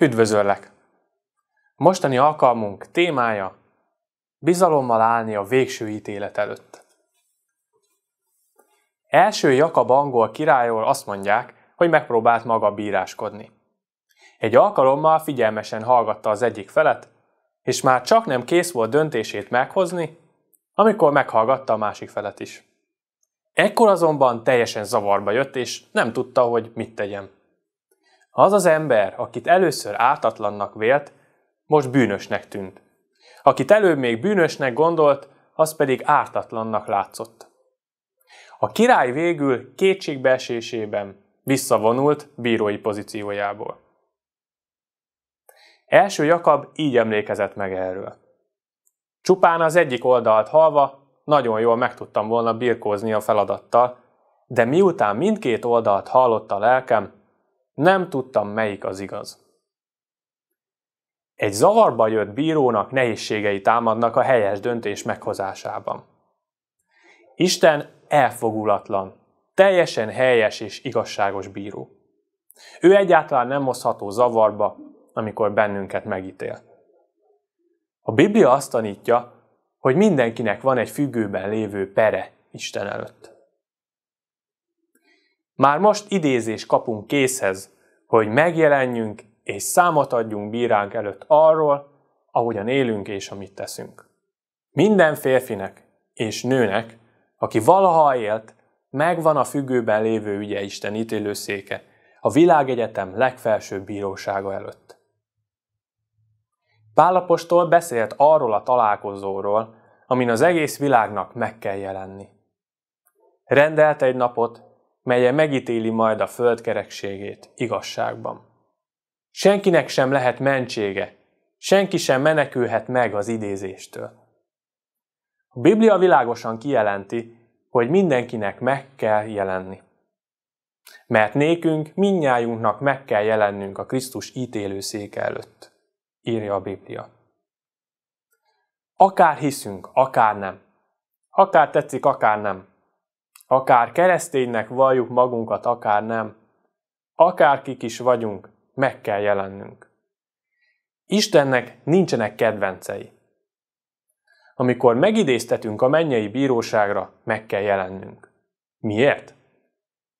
Üdvözöllek! Mostani alkalmunk témája bizalommal állni a végső ítélet előtt. Első Jakab angol királyról azt mondják, hogy megpróbált maga bíráskodni. Egy alkalommal figyelmesen hallgatta az egyik felet, és már csak nem kész volt döntését meghozni, amikor meghallgatta a másik felet is. Ekkor azonban teljesen zavarba jött, és nem tudta, hogy mit tegyen. Az az ember, akit először ártatlannak vélt, most bűnösnek tűnt. Akit előbb még bűnösnek gondolt, az pedig ártatlannak látszott. A király végül kétségbeesésében visszavonult bírói pozíciójából. Első Jakab így emlékezett meg erről. Csupán az egyik oldalt halva, nagyon jól meg tudtam volna birkózni a feladattal, de miután mindkét oldalt hallott a lelkem, nem tudtam, melyik az igaz. Egy zavarba jött bírónak nehézségei támadnak a helyes döntés meghozásában. Isten elfogulatlan, teljesen helyes és igazságos bíró. Ő egyáltalán nem hozható zavarba, amikor bennünket megítél. A Biblia azt tanítja, hogy mindenkinek van egy függőben lévő pere Isten előtt. Már most idézés kapunk készhez, hogy megjelenjünk és számot adjunk bíránk előtt arról, ahogyan élünk és amit teszünk. Minden férfinek és nőnek, aki valaha élt, megvan a függőben lévő ügye Isten ítélőszéke, a világegyetem legfelsőbb bírósága előtt. Pálapostól beszélt arról a találkozóról, amin az egész világnak meg kell jelenni. Rendelt egy napot, melyen megítéli majd a föld igazságban. Senkinek sem lehet mentsége, senki sem menekülhet meg az idézéstől. A Biblia világosan kijelenti, hogy mindenkinek meg kell jelenni. Mert nékünk, minnyájunknak meg kell jelennünk a Krisztus széke előtt, írja a Biblia. Akár hiszünk, akár nem. Akár tetszik, akár nem. Akár kereszténynek valljuk magunkat, akár nem. Akárkik is vagyunk, meg kell jelennünk. Istennek nincsenek kedvencei. Amikor megidéztetünk a mennyei bíróságra, meg kell jelennünk. Miért?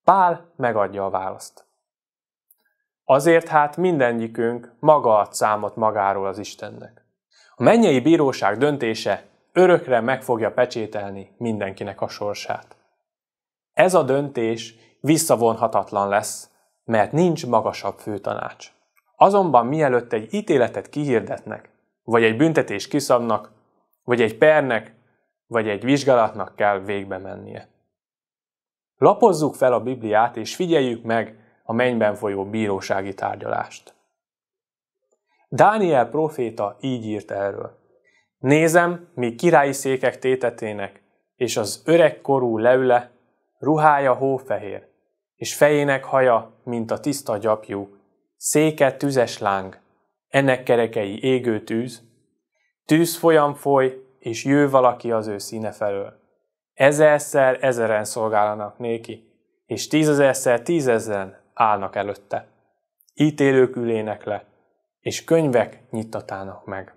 Pál megadja a választ. Azért hát mindennyikünk maga ad számot magáról az Istennek. A mennyei bíróság döntése örökre meg fogja pecsételni mindenkinek a sorsát. Ez a döntés visszavonhatatlan lesz, mert nincs magasabb főtanács. Azonban mielőtt egy ítéletet kihirdetnek, vagy egy büntetés kiszabnak, vagy egy pernek, vagy egy vizsgálatnak kell végbe mennie. Lapozzuk fel a Bibliát, és figyeljük meg a mennyben folyó bírósági tárgyalást. Dániel proféta így írt erről. Nézem, mi királyi székek tétetének, és az korú leüle, ruhája hófehér, és fejének haja, mint a tiszta gyapjú, széke tüzes láng, ennek kerekei égő tűz, tűz folyam foly, és jő valaki az ő színe felől. Ezerszer ezeren szolgálnak néki, és tízezerszer tízezen állnak előtte. Ítélők ülének le, és könyvek nyittatának meg.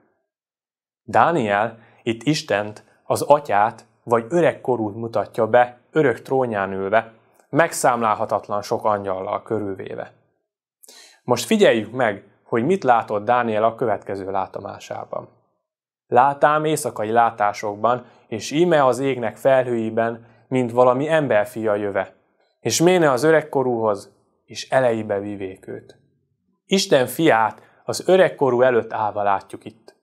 Dániel itt Istent, az atyát, vagy öregkorút mutatja be, örök trónján ülve, megszámlálhatatlan sok angyallal körülvéve. Most figyeljük meg, hogy mit látott Dániel a következő látomásában. Látám éjszakai látásokban, és íme az égnek felhőiben, mint valami emberfia jöve, és méne az öregkorúhoz, és elejébe vivék őt. Isten fiát az öregkorú előtt állva látjuk itt.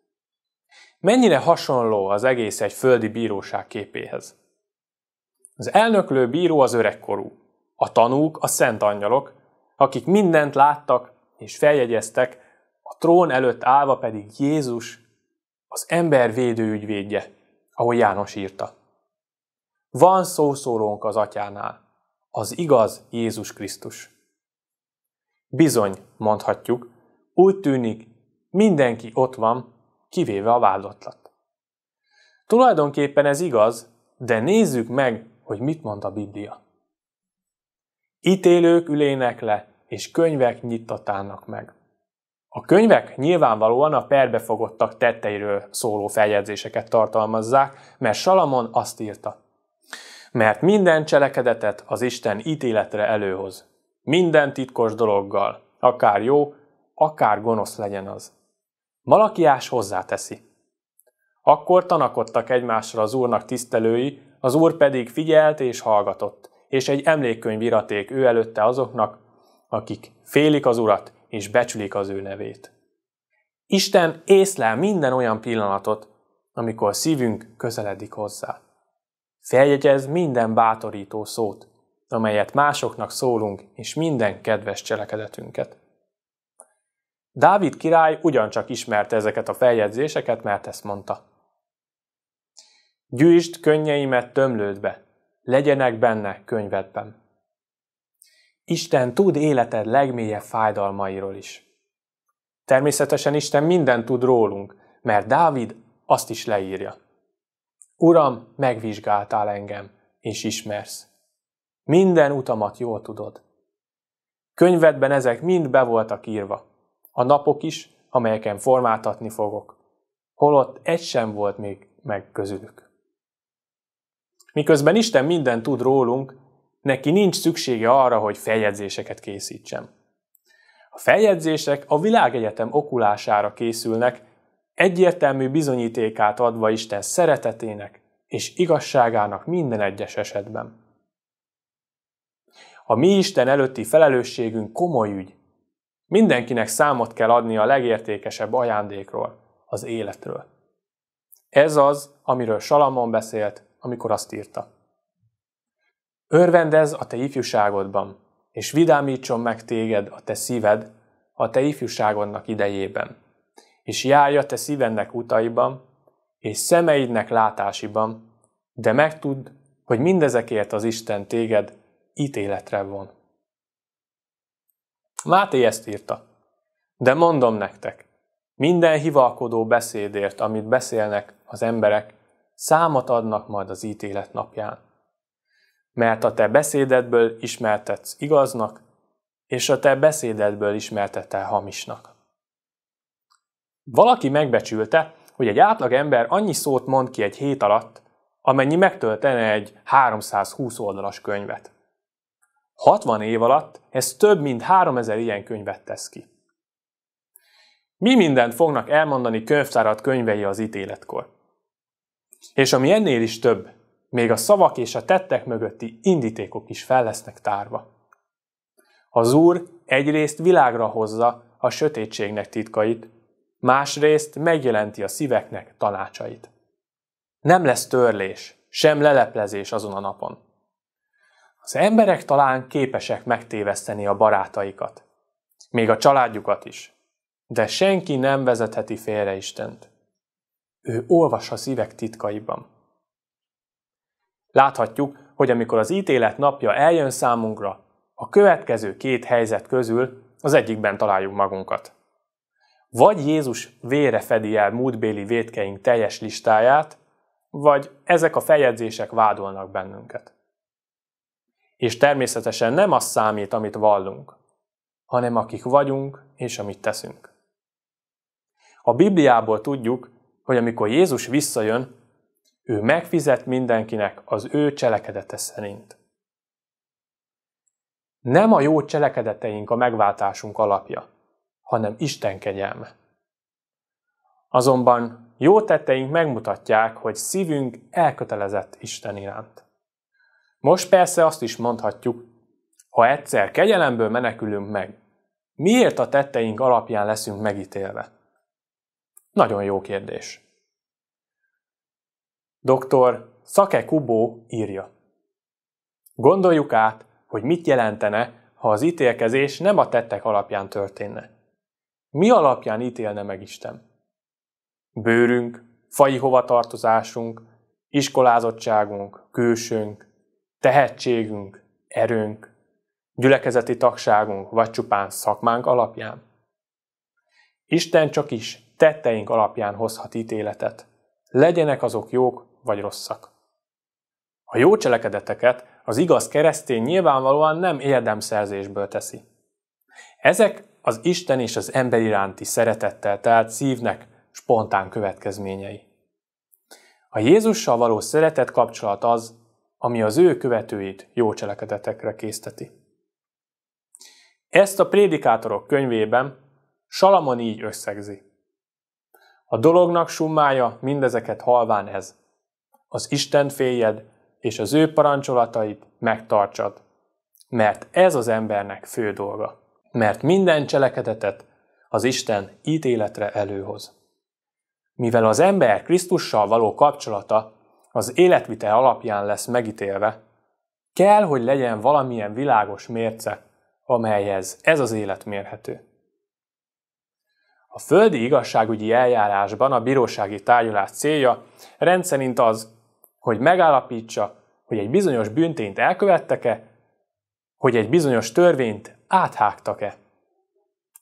Mennyire hasonló az egész egy földi bíróság képéhez? Az elnöklő bíró az öregkorú a tanúk, a szent angyalok, akik mindent láttak és feljegyeztek, a trón előtt állva pedig Jézus, az ember védő ügyvédje, ahogy János írta. Van szószólónk az atyánál, az igaz Jézus Krisztus. Bizony, mondhatjuk, úgy tűnik, mindenki ott van, kivéve a vádlottat. Tulajdonképpen ez igaz, de nézzük meg, hogy mit mond a Biblia. Ítélők ülének le, és könyvek nyittatának meg. A könyvek nyilvánvalóan a perbefogottak tetteiről szóló feljegyzéseket tartalmazzák, mert Salamon azt írta. Mert minden cselekedetet az Isten ítéletre előhoz. Minden titkos dologgal, akár jó, akár gonosz legyen az. Malakiás hozzáteszi. Akkor tanakodtak egymásra az úrnak tisztelői, az úr pedig figyelt és hallgatott és egy emlékkönyv iraték ő előtte azoknak, akik félik az Urat és becsülik az ő nevét. Isten észlel minden olyan pillanatot, amikor szívünk közeledik hozzá. Feljegyez minden bátorító szót, amelyet másoknak szólunk, és minden kedves cselekedetünket. Dávid király ugyancsak ismerte ezeket a feljegyzéseket, mert ezt mondta. Gyűjtsd könnyeimet tömlődbe, legyenek benne könyvedben. Isten tud életed legmélyebb fájdalmairól is. Természetesen Isten mindent tud rólunk, mert Dávid azt is leírja. Uram, megvizsgáltál engem, és ismersz. Minden utamat jól tudod. Könyvedben ezek mind be voltak írva. A napok is, amelyeken formáltatni fogok. Holott egy sem volt még meg közülük. Miközben Isten minden tud rólunk, neki nincs szüksége arra, hogy feljegyzéseket készítsem. A feljegyzések a világegyetem okulására készülnek, egyértelmű bizonyítékát adva Isten szeretetének és igazságának minden egyes esetben. A mi Isten előtti felelősségünk komoly ügy. Mindenkinek számot kell adni a legértékesebb ajándékról, az életről. Ez az, amiről Salamon beszélt, amikor azt írta. Örvendez a te ifjúságodban, és vidámítson meg téged a te szíved a te ifjúságodnak idejében, és járja te szívednek utaiban, és szemeidnek látásiban, de megtudd, hogy mindezekért az Isten téged ítéletre von. Máté ezt írta. De mondom nektek, minden hivalkodó beszédért, amit beszélnek az emberek, Számot adnak majd az ítélet napján. Mert a te beszédedből ismertetsz igaznak, és a te beszédedből ismertetel hamisnak. Valaki megbecsülte, hogy egy átlag ember annyi szót mond ki egy hét alatt, amennyi megtöltene egy 320 oldalas könyvet. 60 év alatt ez több mint 3000 ilyen könyvet tesz ki. Mi mindent fognak elmondani könyvtárat könyvei az ítéletkor? És ami ennél is több, még a szavak és a tettek mögötti indítékok is fel lesznek tárva. Az Úr egyrészt világra hozza a sötétségnek titkait, másrészt megjelenti a szíveknek tanácsait. Nem lesz törlés, sem leleplezés azon a napon. Az emberek talán képesek megtéveszteni a barátaikat, még a családjukat is, de senki nem vezetheti félre Istent ő olvas a szívek titkaiban. Láthatjuk, hogy amikor az ítélet napja eljön számunkra, a következő két helyzet közül az egyikben találjuk magunkat. Vagy Jézus vére fedi el múltbéli védkeink teljes listáját, vagy ezek a feljegyzések vádolnak bennünket. És természetesen nem az számít, amit vallunk, hanem akik vagyunk és amit teszünk. A Bibliából tudjuk, hogy amikor Jézus visszajön, ő megfizet mindenkinek az ő cselekedete szerint. Nem a jó cselekedeteink a megváltásunk alapja, hanem Isten kegyelme. Azonban jó tetteink megmutatják, hogy szívünk elkötelezett Isten iránt. Most persze azt is mondhatjuk, ha egyszer kegyelemből menekülünk meg, miért a tetteink alapján leszünk megítélve? Nagyon jó kérdés. Dr. Szake Kubó írja. Gondoljuk át, hogy mit jelentene, ha az ítélkezés nem a tettek alapján történne. Mi alapján ítélne meg Isten? Bőrünk, fai hovatartozásunk, iskolázottságunk, külsőnk, tehetségünk, erőnk, gyülekezeti tagságunk vagy csupán szakmánk alapján? Isten csak is tetteink alapján hozhat ítéletet. Legyenek azok jók vagy rosszak. A jó cselekedeteket az igaz keresztény nyilvánvalóan nem érdemszerzésből teszi. Ezek az Isten és az ember iránti szeretettel telt szívnek spontán következményei. A Jézussal való szeretet kapcsolat az, ami az ő követőit jó cselekedetekre készteti. Ezt a prédikátorok könyvében Salamon így összegzi. A dolognak summája mindezeket halván ez. Az Isten féljed, és az ő parancsolatait megtartsad. Mert ez az embernek fő dolga. Mert minden cselekedetet az Isten ítéletre előhoz. Mivel az ember Krisztussal való kapcsolata az életvite alapján lesz megítélve, kell, hogy legyen valamilyen világos mérce, amelyhez ez az élet mérhető. A földi igazságügyi eljárásban a bírósági tárgyalás célja rendszerint az, hogy megállapítsa, hogy egy bizonyos büntényt elkövettek-e, hogy egy bizonyos törvényt áthágtak-e.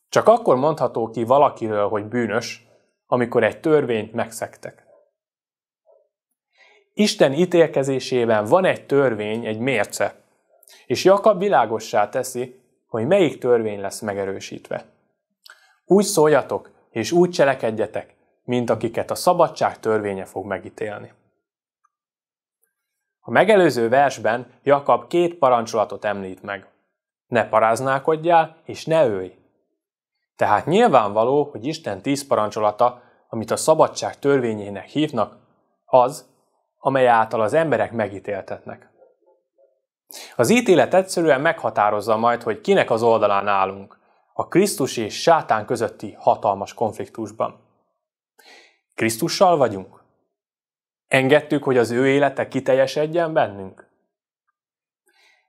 Csak akkor mondható ki valakiről, hogy bűnös, amikor egy törvényt megszektek. Isten ítélkezésében van egy törvény, egy mérce, és Jakab világossá teszi, hogy melyik törvény lesz megerősítve. Úgy szóljatok, és úgy cselekedjetek, mint akiket a szabadság törvénye fog megítélni. A megelőző versben Jakab két parancsolatot említ meg. Ne paráználkodjál, és ne ölj. Tehát nyilvánvaló, hogy Isten tíz parancsolata, amit a szabadság törvényének hívnak, az, amely által az emberek megítéltetnek. Az ítélet egyszerűen meghatározza majd, hogy kinek az oldalán állunk a Krisztus és sátán közötti hatalmas konfliktusban. Krisztussal vagyunk? Engedtük, hogy az ő élete kiteljesedjen bennünk?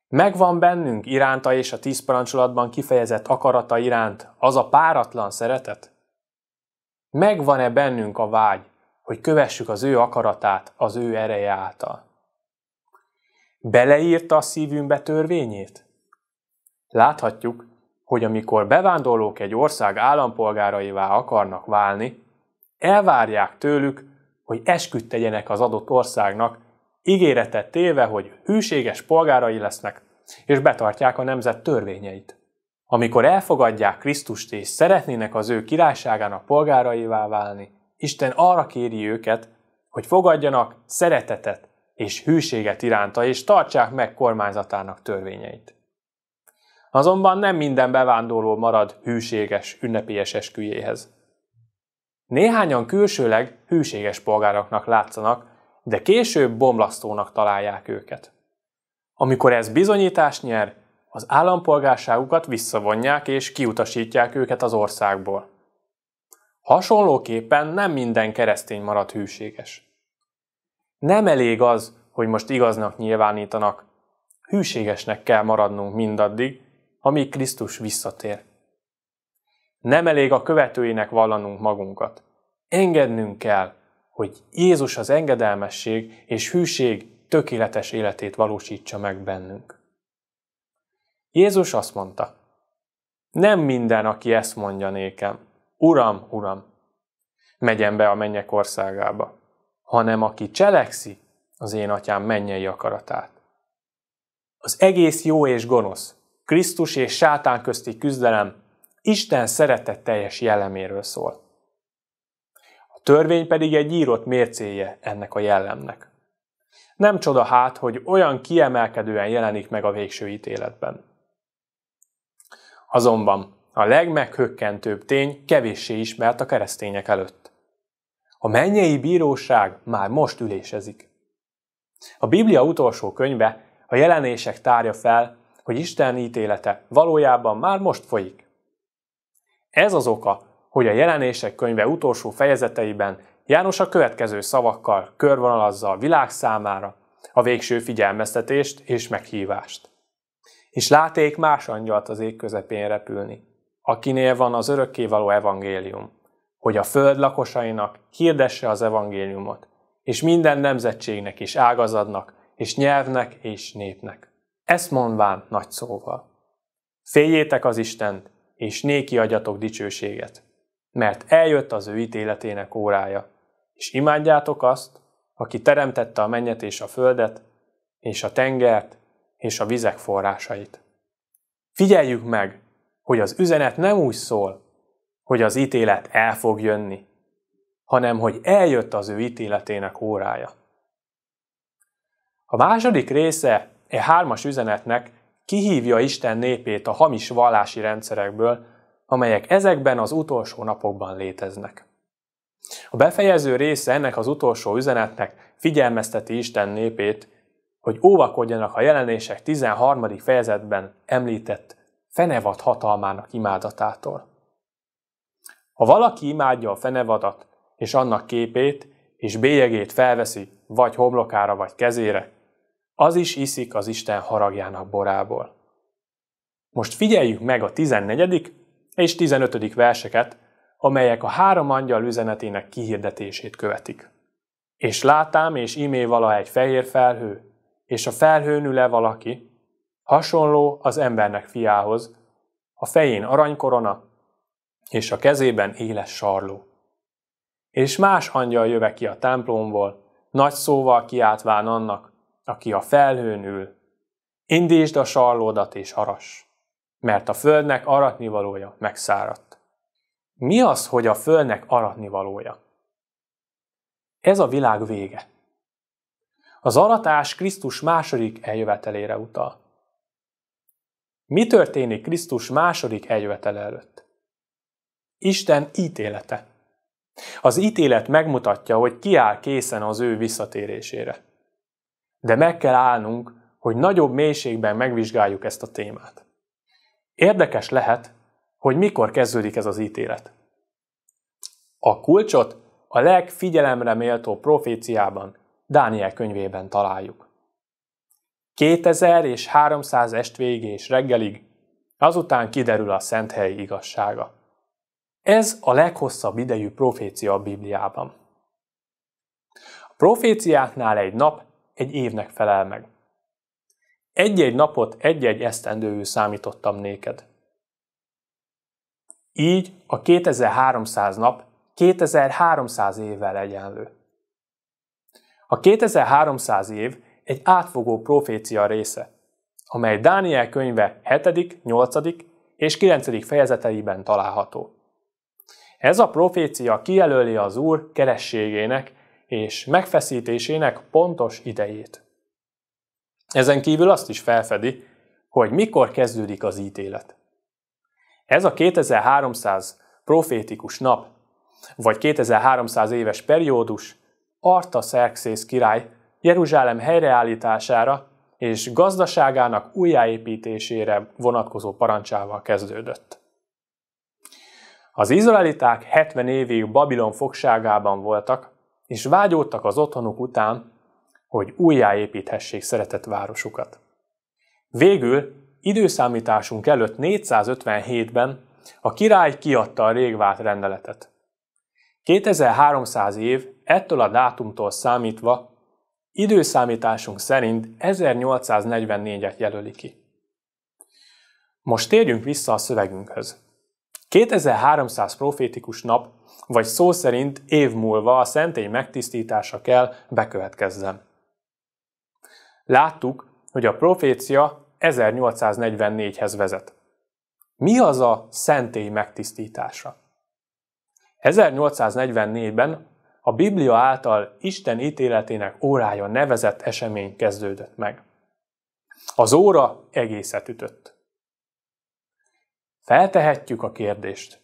Megvan bennünk iránta és a tíz parancsolatban kifejezett akarata iránt az a páratlan szeretet? Megvan-e bennünk a vágy, hogy kövessük az ő akaratát az ő ereje által? Beleírta a szívünkbe törvényét? Láthatjuk, hogy amikor bevándorlók egy ország állampolgáraivá akarnak válni, elvárják tőlük, hogy esküt tegyenek az adott országnak, ígéretet téve, hogy hűséges polgárai lesznek, és betartják a nemzet törvényeit. Amikor elfogadják Krisztust és szeretnének az ő királyságának polgáraivá válni, Isten arra kéri őket, hogy fogadjanak szeretetet és hűséget iránta, és tartsák meg kormányzatának törvényeit. Azonban nem minden bevándorló marad hűséges, ünnepélyes esküjéhez. Néhányan külsőleg hűséges polgároknak látszanak, de később bomlasztónak találják őket. Amikor ez bizonyítást nyer, az állampolgárságukat visszavonják és kiutasítják őket az országból. Hasonlóképpen nem minden keresztény marad hűséges. Nem elég az, hogy most igaznak nyilvánítanak. Hűségesnek kell maradnunk mindaddig, amíg Krisztus visszatér. Nem elég a követőinek vallanunk magunkat. Engednünk kell, hogy Jézus az engedelmesség és hűség tökéletes életét valósítsa meg bennünk. Jézus azt mondta, nem minden, aki ezt mondja nékem, Uram, Uram, megyen be a mennyek országába, hanem aki cselekszi az én atyám mennyei akaratát. Az egész jó és gonosz, Krisztus és sátán közti küzdelem Isten szeretetteljes jelleméről szól. A törvény pedig egy írott mércéje ennek a jellemnek. Nem csoda hát, hogy olyan kiemelkedően jelenik meg a végső ítéletben. Azonban a legmeghökkentőbb tény kevéssé ismert a keresztények előtt. A mennyei bíróság már most ülésezik. A Biblia utolsó könyve a jelenések tárja fel hogy Isten ítélete valójában már most folyik. Ez az oka, hogy a jelenések könyve utolsó fejezeteiben János a következő szavakkal körvonalazza a világ számára a végső figyelmeztetést és meghívást. És láték más angyalt az ég közepén repülni, akinél van az örökkévaló evangélium, hogy a föld lakosainak hirdesse az evangéliumot, és minden nemzetségnek és ágazadnak, és nyelvnek és népnek. Ezt mondván nagy szóval. Féljétek az Istent, és néki adjatok dicsőséget, mert eljött az ő ítéletének órája, és imádjátok azt, aki teremtette a mennyet és a földet, és a tengert, és a vizek forrásait. Figyeljük meg, hogy az üzenet nem úgy szól, hogy az ítélet el fog jönni, hanem hogy eljött az ő ítéletének órája. A második része E hármas üzenetnek kihívja Isten népét a hamis vallási rendszerekből, amelyek ezekben az utolsó napokban léteznek. A befejező része ennek az utolsó üzenetnek figyelmezteti Isten népét, hogy óvakodjanak a jelenések 13. fejezetben említett fenevad hatalmának imádatától. Ha valaki imádja a fenevadat és annak képét és bélyegét felveszi vagy homlokára vagy kezére, az is iszik az Isten haragjának borából. Most figyeljük meg a 14. és 15. verseket, amelyek a három angyal üzenetének kihirdetését követik. És látám, és imé vala egy fehér felhő, és a felhőn üle valaki, hasonló az embernek fiához, a fején aranykorona, és a kezében éles sarló. És más angyal jöve ki a templomból, nagy szóval kiáltván annak, aki a felhőn ül. Indítsd a sarlódat és aras, mert a földnek aratnivalója megszáradt. Mi az, hogy a földnek aratnivalója? Ez a világ vége. Az aratás Krisztus második eljövetelére utal. Mi történik Krisztus második eljövetel előtt? Isten ítélete. Az ítélet megmutatja, hogy ki áll készen az ő visszatérésére de meg kell állnunk, hogy nagyobb mélységben megvizsgáljuk ezt a témát. Érdekes lehet, hogy mikor kezdődik ez az ítélet. A kulcsot a legfigyelemre méltó proféciában, Dániel könyvében találjuk. 2000 és 300 est végé és reggelig, azután kiderül a szent helyi igazsága. Ez a leghosszabb idejű profécia a Bibliában. A proféciáknál egy nap egy évnek felel meg. Egy-egy napot egy-egy esztendőül számítottam néked. Így a 2300 nap 2300 évvel egyenlő. A 2300 év egy átfogó profécia része, amely Dániel könyve 7., 8. és 9. fejezeteiben található. Ez a profécia kijelöli az Úr kerességének és megfeszítésének pontos idejét. Ezen kívül azt is felfedi, hogy mikor kezdődik az ítélet. Ez a 2300 profétikus nap, vagy 2300 éves periódus Szerxész király Jeruzsálem helyreállítására és gazdaságának újjáépítésére vonatkozó parancsával kezdődött. Az izraeliták 70 évig Babilon fogságában voltak, és vágyódtak az otthonuk után, hogy újjáépíthessék szeretett városukat. Végül időszámításunk előtt 457-ben a király kiadta a régvált rendeletet. 2300 év ettől a dátumtól számítva időszámításunk szerint 1844-et jelöli ki. Most térjünk vissza a szövegünkhöz. 2300 profétikus nap, vagy szó szerint év múlva a szentély megtisztítása kell bekövetkezzen. Láttuk, hogy a profécia 1844-hez vezet. Mi az a szentély megtisztítása? 1844-ben a Biblia által Isten ítéletének órája nevezett esemény kezdődött meg. Az óra egészet ütött. Feltehetjük a kérdést.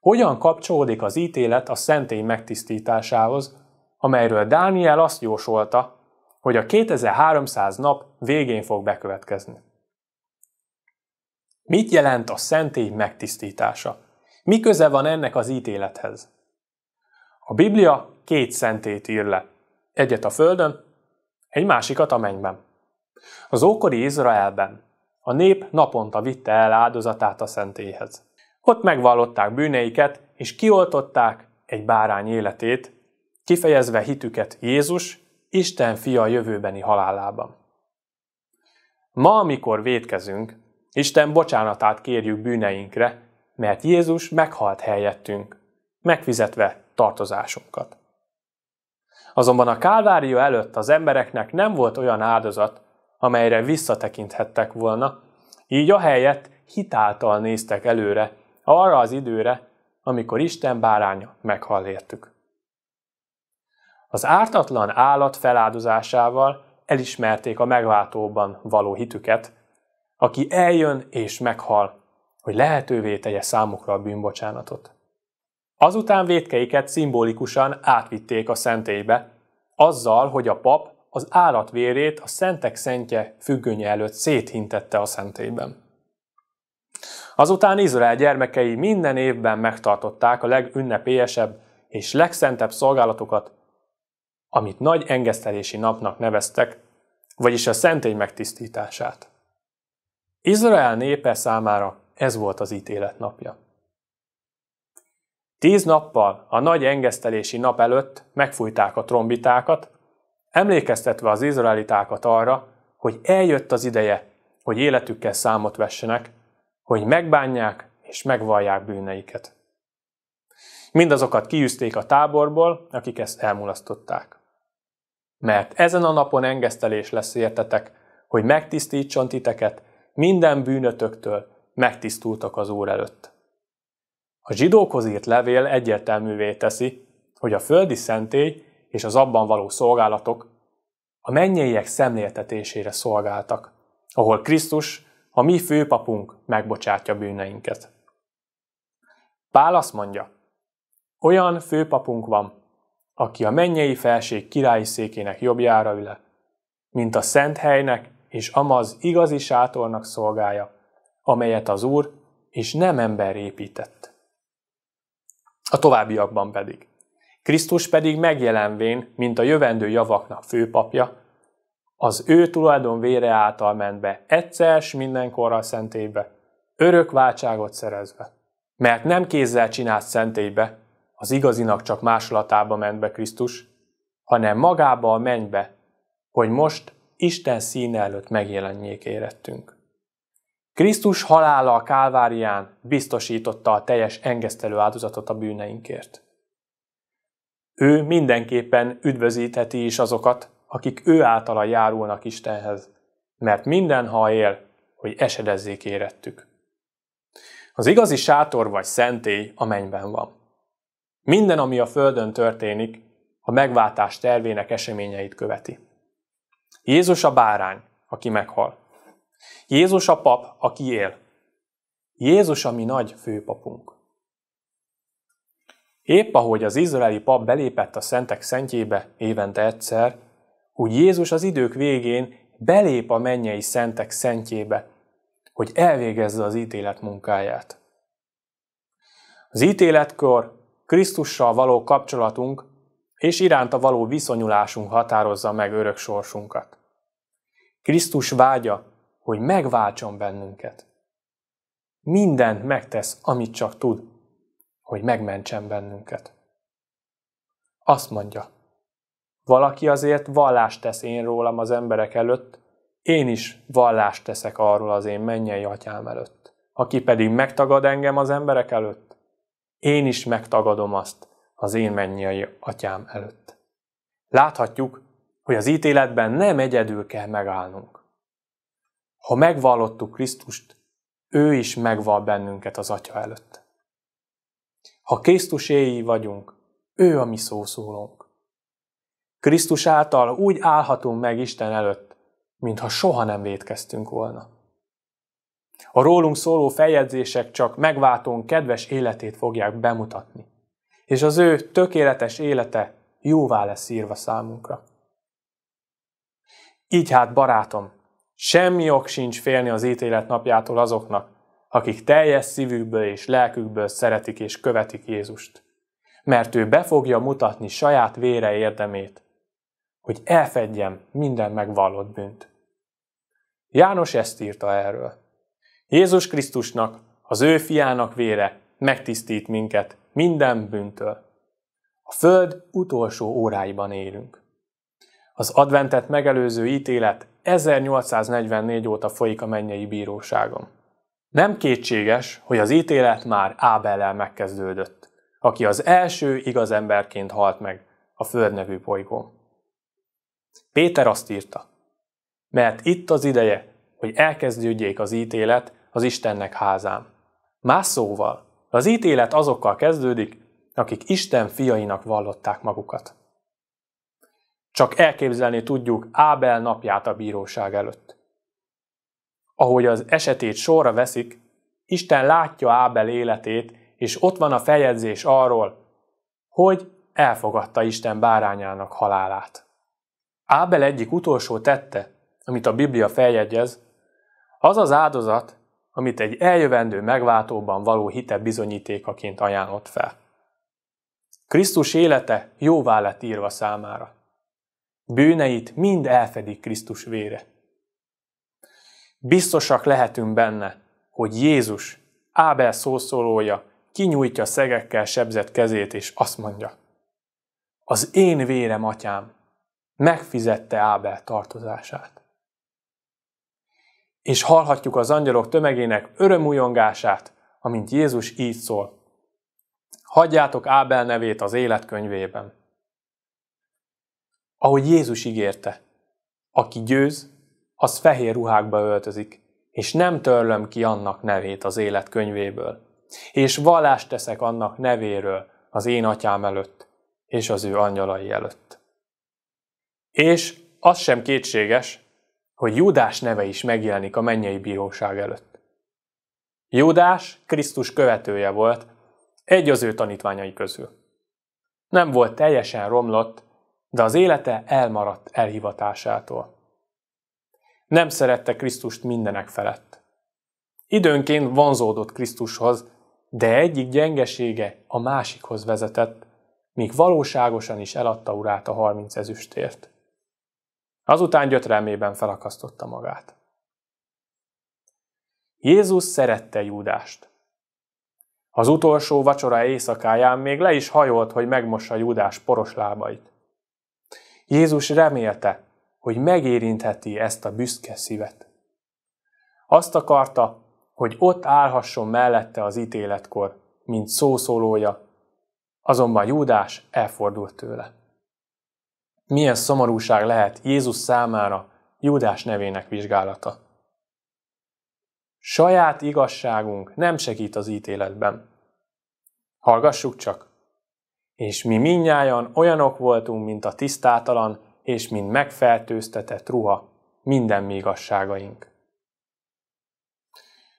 Hogyan kapcsolódik az ítélet a szentély megtisztításához, amelyről Dániel azt jósolta, hogy a 2300 nap végén fog bekövetkezni? Mit jelent a szentély megtisztítása? Mi köze van ennek az ítélethez? A Biblia két szentét ír le. Egyet a földön, egy másikat a mennyben. Az ókori Izraelben a nép naponta vitte el áldozatát a szentélyhez. Ott megvallották bűneiket, és kioltották egy bárány életét, kifejezve hitüket Jézus, Isten fia jövőbeni halálában. Ma, amikor védkezünk, Isten bocsánatát kérjük bűneinkre, mert Jézus meghalt helyettünk, megfizetve tartozásunkat. Azonban a kálvária előtt az embereknek nem volt olyan áldozat, amelyre visszatekinthettek volna, így ahelyett hitáltal néztek előre, arra az időre, amikor Isten báránya meghal értük. Az ártatlan állat feláldozásával elismerték a megváltóban való hitüket, aki eljön és meghal, hogy lehetővé tegye számukra a bűnbocsánatot. Azután védkeiket szimbolikusan átvitték a szentélybe, azzal, hogy a pap az állatvérét a szentek szentje függönye előtt széthintette a szentélyben. Azután Izrael gyermekei minden évben megtartották a legünnepélyesebb és legszentebb szolgálatokat, amit nagy engesztelési napnak neveztek, vagyis a szentély megtisztítását. Izrael népe számára ez volt az ítélet napja. Tíz nappal a nagy engesztelési nap előtt megfújták a trombitákat, emlékeztetve az izraelitákat arra, hogy eljött az ideje, hogy életükkel számot vessenek, hogy megbánják és megvallják bűneiket. Mindazokat kiűzték a táborból, akik ezt elmulasztották. Mert ezen a napon engesztelés lesz értetek, hogy megtisztítson titeket minden bűnötöktől, megtisztultak az Úr előtt. A zsidókhoz írt levél egyértelművé teszi, hogy a földi szentély és az abban való szolgálatok a mennyeiek szemléltetésére szolgáltak, ahol Krisztus, a mi főpapunk megbocsátja bűneinket. Pál azt mondja, olyan főpapunk van, aki a mennyei felség királyi székének jobbjára üle, mint a szent helynek és amaz igazi sátornak szolgálja, amelyet az Úr és nem ember épített. A továbbiakban pedig. Krisztus pedig megjelenvén, mint a jövendő javaknak főpapja, az ő tulajdon vére által ment be egyszer s mindenkorra szentélybe, örök váltságot szerezve. Mert nem kézzel csinált szentélybe, az igazinak csak másolatába ment be Krisztus, hanem magába a mennybe, hogy most Isten szín előtt megjelenjék érettünk. Krisztus halála a Kálvárián biztosította a teljes engesztelő áldozatot a bűneinkért. Ő mindenképpen üdvözítheti is azokat, akik ő általa járulnak Istenhez, mert minden, ha él, hogy esedezzék érettük. Az igazi sátor vagy szentély a mennyben van. Minden, ami a földön történik, a megváltás tervének eseményeit követi. Jézus a bárány, aki meghal. Jézus a pap, aki él. Jézus a mi nagy főpapunk. Épp ahogy az izraeli pap belépett a szentek szentjébe évente egyszer, úgy Jézus az idők végén belép a mennyei szentek szentjébe, hogy elvégezze az ítélet munkáját. Az ítéletkor Krisztussal való kapcsolatunk és iránta való viszonyulásunk határozza meg örök sorsunkat. Krisztus vágya, hogy megváltson bennünket. Mindent megtesz, amit csak tud, hogy megmentsen bennünket. Azt mondja, valaki azért vallást tesz én rólam az emberek előtt, én is vallást teszek arról az én mennyei atyám előtt. Aki pedig megtagad engem az emberek előtt, én is megtagadom azt az én mennyei atyám előtt. Láthatjuk, hogy az ítéletben nem egyedül kell megállnunk. Ha megvallottuk Krisztust, ő is megval bennünket az Atya előtt. Ha Krisztuséi vagyunk, ő a mi szószólónk. Krisztus által úgy állhatunk meg Isten előtt, mintha soha nem védkeztünk volna. A rólunk szóló feljegyzések csak megváltónk kedves életét fogják bemutatni, és az ő tökéletes élete jóvá lesz írva számunkra. Így hát, barátom, semmi ok sincs félni az ítélet napjától azoknak, akik teljes szívükből és lelkükből szeretik és követik Jézust. Mert ő be fogja mutatni saját vére érdemét, hogy elfedjem minden megvallott bűnt. János ezt írta erről. Jézus Krisztusnak, az ő fiának vére megtisztít minket minden bűntől. A Föld utolsó óráiban élünk. Az adventet megelőző ítélet 1844 óta folyik a mennyei bíróságon. Nem kétséges, hogy az ítélet már Ábellel megkezdődött, aki az első igaz emberként halt meg a Föld nevű bolygón. Péter azt írta, mert itt az ideje, hogy elkezdődjék az ítélet az Istennek házán. Más szóval, az ítélet azokkal kezdődik, akik Isten fiainak vallották magukat. Csak elképzelni tudjuk Ábel napját a bíróság előtt. Ahogy az esetét sorra veszik, Isten látja Ábel életét, és ott van a feljegyzés arról, hogy elfogadta Isten bárányának halálát. Ábel egyik utolsó tette, amit a Biblia feljegyez, az az áldozat, amit egy eljövendő megváltóban való hite bizonyítékaként ajánlott fel. Krisztus élete jóvá lett írva számára. Bűneit mind elfedik Krisztus vére. Biztosak lehetünk benne, hogy Jézus, Ábel szószólója, kinyújtja szegekkel sebzett kezét, és azt mondja, az én vérem, atyám, megfizette Ábel tartozását. És hallhatjuk az angyalok tömegének örömújongását, amint Jézus így szól. Hagyjátok Ábel nevét az életkönyvében. Ahogy Jézus ígérte, aki győz, az fehér ruhákba öltözik, és nem törlöm ki annak nevét az élet könyvéből. És vallást teszek annak nevéről az én atyám előtt, és az ő angyalai előtt. És az sem kétséges, hogy Júdás neve is megjelenik a mennyei bíróság előtt. Júdás Krisztus követője volt, egy az ő tanítványai közül. Nem volt teljesen romlott, de az élete elmaradt elhivatásától nem szerette Krisztust mindenek felett. Időnként vonzódott Krisztushoz, de egyik gyengesége a másikhoz vezetett, míg valóságosan is eladta urát a harminc ezüstért. Azután gyötrelmében felakasztotta magát. Jézus szerette Júdást. Az utolsó vacsora éjszakáján még le is hajolt, hogy megmossa Júdás poros lábait. Jézus remélte, hogy megérintheti ezt a büszke szívet. Azt akarta, hogy ott állhasson mellette az ítéletkor, mint szószólója, azonban Júdás elfordult tőle. Milyen szomorúság lehet Jézus számára Júdás nevének vizsgálata? Saját igazságunk nem segít az ítéletben. Hallgassuk csak! És mi minnyáján olyanok voltunk, mint a tisztátalan, és mint megfertőztetett ruha minden mi igazságaink.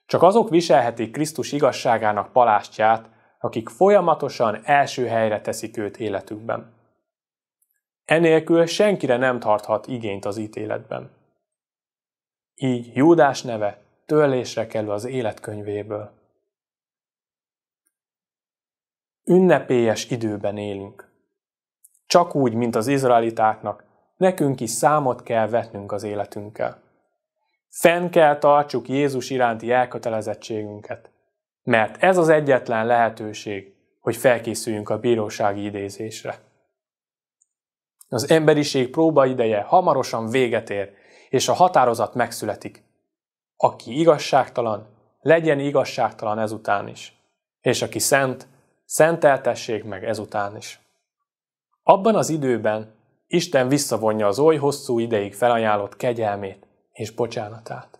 Csak azok viselhetik Krisztus igazságának palástját, akik folyamatosan első helyre teszik őt életükben. Enélkül senkire nem tarthat igényt az ítéletben. Így Júdás neve törlésre kerül az életkönyvéből. Ünnepélyes időben élünk. Csak úgy, mint az izraelitáknak, nekünk is számot kell vetnünk az életünkkel. Fenn kell tartsuk Jézus iránti elkötelezettségünket, mert ez az egyetlen lehetőség, hogy felkészüljünk a bírósági idézésre. Az emberiség próba ideje hamarosan véget ér, és a határozat megszületik. Aki igazságtalan, legyen igazságtalan ezután is, és aki szent, szenteltessék meg ezután is. Abban az időben Isten visszavonja az oly hosszú ideig felajánlott kegyelmét és bocsánatát.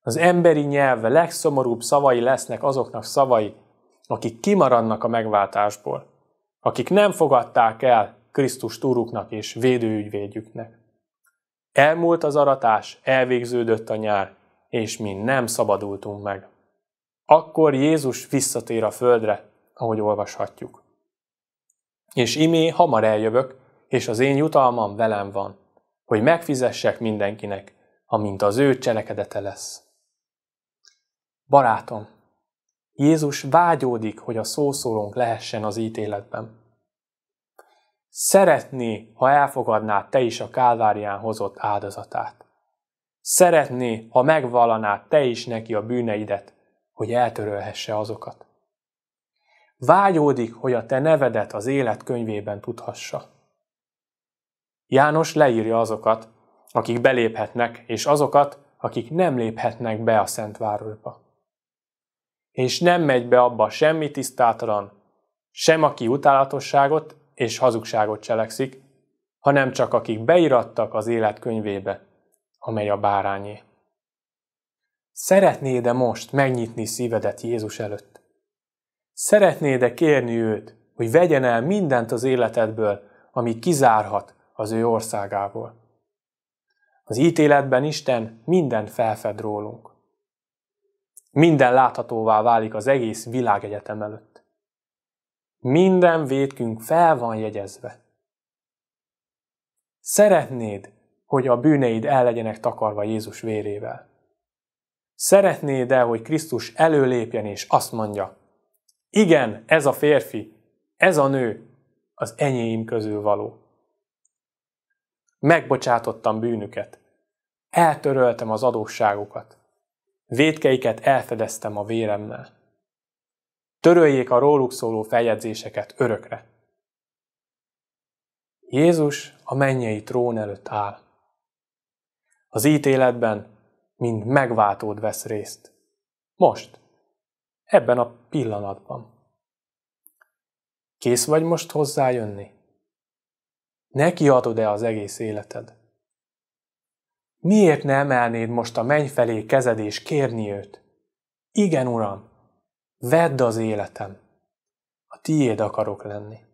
Az emberi nyelv legszomorúbb szavai lesznek azoknak szavai, akik kimaradnak a megváltásból, akik nem fogadták el Krisztus túruknak és védőügyvédjüknek. Elmúlt az aratás, elvégződött a nyár, és mi nem szabadultunk meg. Akkor Jézus visszatér a földre, ahogy olvashatjuk. És imé hamar eljövök, és az én jutalmam velem van, hogy megfizessek mindenkinek, amint az ő cselekedete lesz. Barátom, Jézus vágyódik, hogy a szószólónk lehessen az ítéletben. Szeretné, ha elfogadnád te is a Kálvárián hozott áldozatát. Szeretné, ha megvallanád te is neki a bűneidet, hogy eltörölhesse azokat. Vágyódik, hogy a te nevedet az élet könyvében tudhassa. János leírja azokat, akik beléphetnek, és azokat, akik nem léphetnek be a Szent Városba. És nem megy be abba semmi tisztátalan, sem aki utálatosságot és hazugságot cselekszik, hanem csak akik beirattak az életkönyvébe, amely a bárányé. Szeretnéd-e most megnyitni szívedet Jézus előtt? Szeretnéd-e kérni őt, hogy vegyen el mindent az életedből, ami kizárhat, az ő országából. Az ítéletben Isten mindent felfed rólunk. Minden láthatóvá válik az egész világegyetem előtt. Minden vétkünk fel van jegyezve. Szeretnéd, hogy a bűneid el legyenek takarva Jézus vérével? Szeretnéd-e, hogy Krisztus előlépjen és azt mondja, igen, ez a férfi, ez a nő az enyém közül való. Megbocsátottam bűnüket. Eltöröltem az adósságukat. Védkeiket elfedeztem a véremmel. Töröljék a róluk szóló feljegyzéseket örökre. Jézus a mennyei trón előtt áll. Az ítéletben mind megváltód vesz részt. Most, ebben a pillanatban. Kész vagy most hozzájönni? Neki adod-e az egész életed? Miért ne emelnéd most a menny felé kezed és kérni őt? Igen, Uram, vedd az életem, a tiéd akarok lenni.